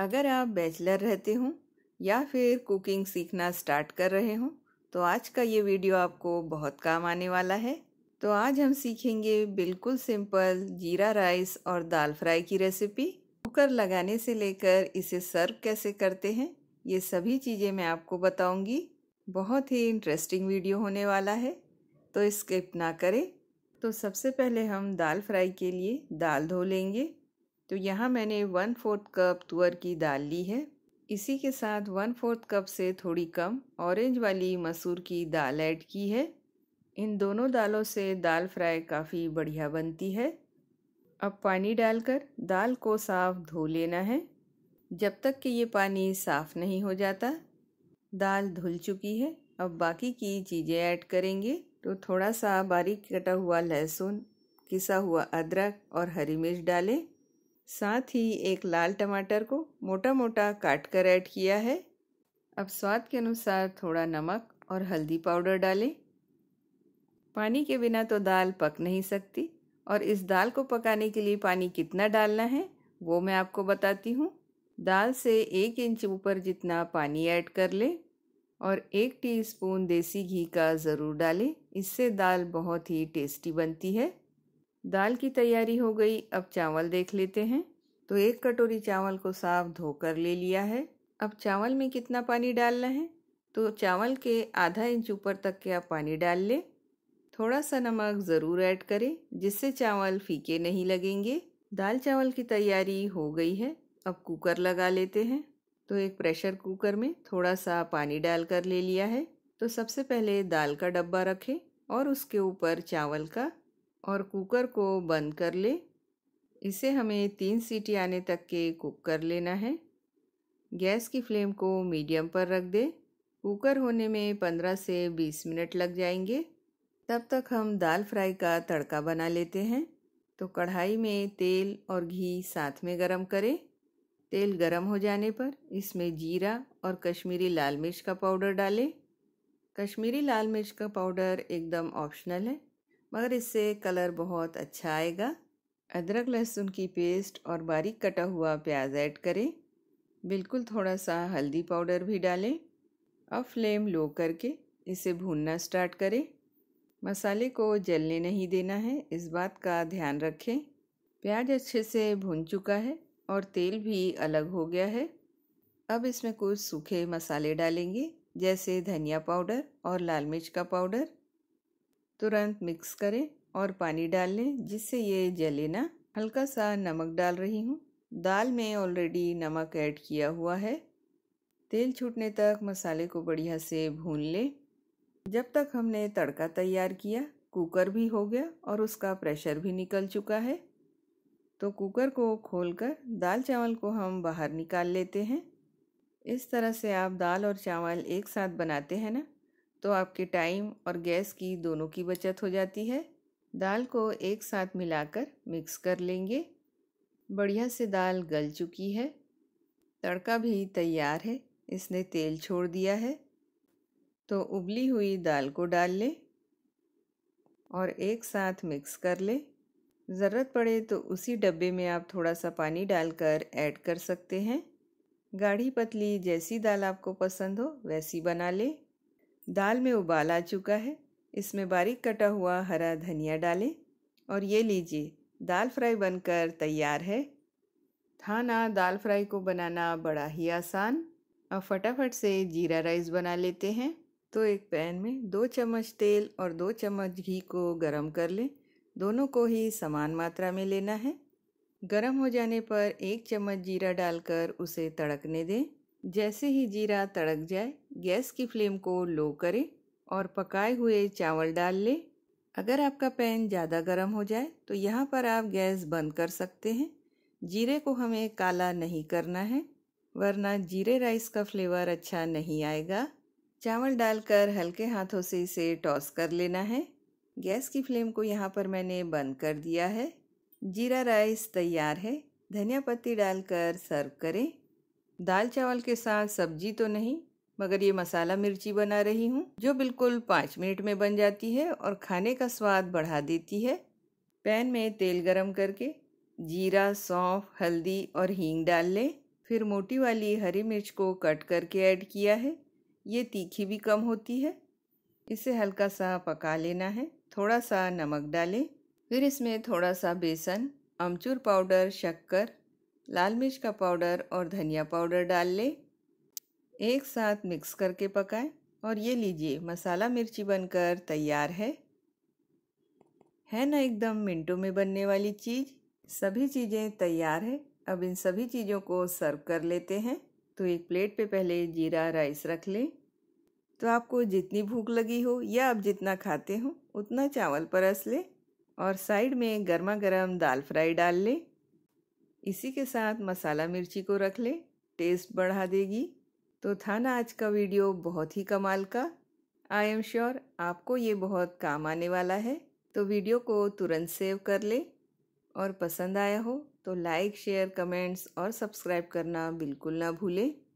अगर आप बैचलर रहते हों या फिर कुकिंग सीखना स्टार्ट कर रहे हों तो आज का ये वीडियो आपको बहुत काम आने वाला है तो आज हम सीखेंगे बिल्कुल सिंपल जीरा राइस और दाल फ्राई की रेसिपी कुकर लगाने से लेकर इसे सर्व कैसे करते हैं ये सभी चीज़ें मैं आपको बताऊंगी बहुत ही इंटरेस्टिंग वीडियो होने वाला है तो स्किप ना करें तो सबसे पहले हम दाल फ्राई के लिए दाल धो लेंगे तो यहाँ मैंने वन फोर्थ कप तुअर की दाल ली है इसी के साथ वन फोर्थ कप से थोड़ी कम ऑरेंज वाली मसूर की दाल ऐड की है इन दोनों दालों से दाल फ्राई काफ़ी बढ़िया बनती है अब पानी डालकर दाल को साफ धो लेना है जब तक कि ये पानी साफ़ नहीं हो जाता दाल धुल चुकी है अब बाकी की चीज़ें ऐड करेंगे तो थोड़ा सा बारीक कटा हुआ लहसुन किसा हुआ अदरक और हरी मिर्च डालें साथ ही एक लाल टमाटर को मोटा मोटा काट कर ऐड किया है अब स्वाद के अनुसार थोड़ा नमक और हल्दी पाउडर डालें पानी के बिना तो दाल पक नहीं सकती और इस दाल को पकाने के लिए पानी कितना डालना है वो मैं आपको बताती हूँ दाल से एक इंच ऊपर जितना पानी ऐड कर लें और एक टीस्पून देसी घी का ज़रूर डालें इससे दाल बहुत ही टेस्टी बनती है दाल की तैयारी हो गई अब चावल देख लेते हैं तो एक कटोरी चावल को साफ धोकर ले लिया है अब चावल में कितना पानी डालना है तो चावल के आधा इंच ऊपर तक के आप पानी डाल लें थोड़ा सा नमक ज़रूर ऐड करें जिससे चावल फीके नहीं लगेंगे दाल चावल की तैयारी हो गई है अब कुकर लगा लेते हैं तो एक प्रेशर कुकर में थोड़ा सा पानी डालकर ले लिया है तो सबसे पहले दाल का डब्बा रखें और उसके ऊपर चावल का और कुकर को बंद कर ले इसे हमें तीन सीटी आने तक के कुक कर लेना है गैस की फ्लेम को मीडियम पर रख दे कुकर होने में पंद्रह से बीस मिनट लग जाएंगे तब तक हम दाल फ्राई का तड़का बना लेते हैं तो कढ़ाई में तेल और घी साथ में गरम करें तेल गरम हो जाने पर इसमें जीरा और कश्मीरी लाल मिर्च का पाउडर डालें कश्मीरी लाल मिर्च का पाउडर एकदम ऑप्शनल है मगर इससे कलर बहुत अच्छा आएगा अदरक लहसुन की पेस्ट और बारीक कटा हुआ प्याज ऐड करें बिल्कुल थोड़ा सा हल्दी पाउडर भी डालें अब फ्लेम लो करके इसे भूनना स्टार्ट करें मसाले को जलने नहीं देना है इस बात का ध्यान रखें प्याज अच्छे से भुन चुका है और तेल भी अलग हो गया है अब इसमें कुछ सूखे मसाले डालेंगे जैसे धनिया पाउडर और लाल मिर्च का पाउडर तुरंत मिक्स करें और पानी डाल लें जिससे ये जले ना हल्का सा नमक डाल रही हूँ दाल में ऑलरेडी नमक ऐड किया हुआ है तेल छूटने तक मसाले को बढ़िया से भून लें जब तक हमने तड़का तैयार किया कुकर भी हो गया और उसका प्रेशर भी निकल चुका है तो कुकर को खोलकर दाल चावल को हम बाहर निकाल लेते हैं इस तरह से आप दाल और चावल एक साथ बनाते हैं ना तो आपके टाइम और गैस की दोनों की बचत हो जाती है दाल को एक साथ मिलाकर मिक्स कर लेंगे बढ़िया से दाल गल चुकी है तड़का भी तैयार है इसने तेल छोड़ दिया है तो उबली हुई दाल को डाल लें और एक साथ मिक्स कर लें ज़रूरत पड़े तो उसी डब्बे में आप थोड़ा सा पानी डालकर ऐड कर सकते हैं गाढ़ी पतली जैसी दाल आपको पसंद हो वैसी बना लें दाल में उबाल आ चुका है इसमें बारीक कटा हुआ हरा धनिया डालें और ये लीजिए दाल फ्राई बनकर तैयार है था ना दाल फ्राई को बनाना बड़ा ही आसान अब फटाफट से जीरा राइस बना लेते हैं तो एक पैन में दो चम्मच तेल और दो चम्मच घी को गरम कर लें दोनों को ही समान मात्रा में लेना है गरम हो जाने पर एक चम्मच जीरा डालकर उसे तड़कने दें जैसे ही जीरा तड़क जाए गैस की फ्लेम को लो करें और पकाए हुए चावल डाल लें अगर आपका पैन ज़्यादा गर्म हो जाए तो यहाँ पर आप गैस बंद कर सकते हैं जीरे को हमें काला नहीं करना है वरना जीरे राइस का फ्लेवर अच्छा नहीं आएगा चावल डालकर हल्के हाथों से इसे टॉस कर लेना है गैस की फ्लेम को यहाँ पर मैंने बंद कर दिया है जीरा राइस तैयार है धनिया पत्ती डालकर सर्व करें दाल चावल के साथ सब्जी तो नहीं मगर ये मसाला मिर्ची बना रही हूँ जो बिल्कुल पाँच मिनट में बन जाती है और खाने का स्वाद बढ़ा देती है पैन में तेल गरम करके जीरा सौंफ हल्दी और हींग डाल लें फिर मोटी वाली हरी मिर्च को कट करके ऐड किया है ये तीखी भी कम होती है इसे हल्का सा पका लेना है थोड़ा सा नमक डालें फिर इसमें थोड़ा सा बेसन अमचूर पाउडर शक्कर लाल मिर्च का पाउडर और धनिया पाउडर डाल लें एक साथ मिक्स करके पकाएं और ये लीजिए मसाला मिर्ची बनकर तैयार है है ना एकदम मिनटों में बनने वाली चीज़ सभी चीज़ें तैयार है अब इन सभी चीज़ों को सर्व कर लेते हैं तो एक प्लेट पे पहले जीरा राइस रख लें तो आपको जितनी भूख लगी हो या आप जितना खाते हो उतना चावल परस लें और साइड में गर्मा गर्म दाल फ्राई डाल लें इसी के साथ मसाला मिर्ची को रख लें टेस्ट बढ़ा देगी तो था ना आज का वीडियो बहुत ही कमाल का आई एम श्योर आपको ये बहुत काम आने वाला है तो वीडियो को तुरंत सेव कर ले और पसंद आया हो तो लाइक शेयर कमेंट्स और सब्सक्राइब करना बिल्कुल ना भूलें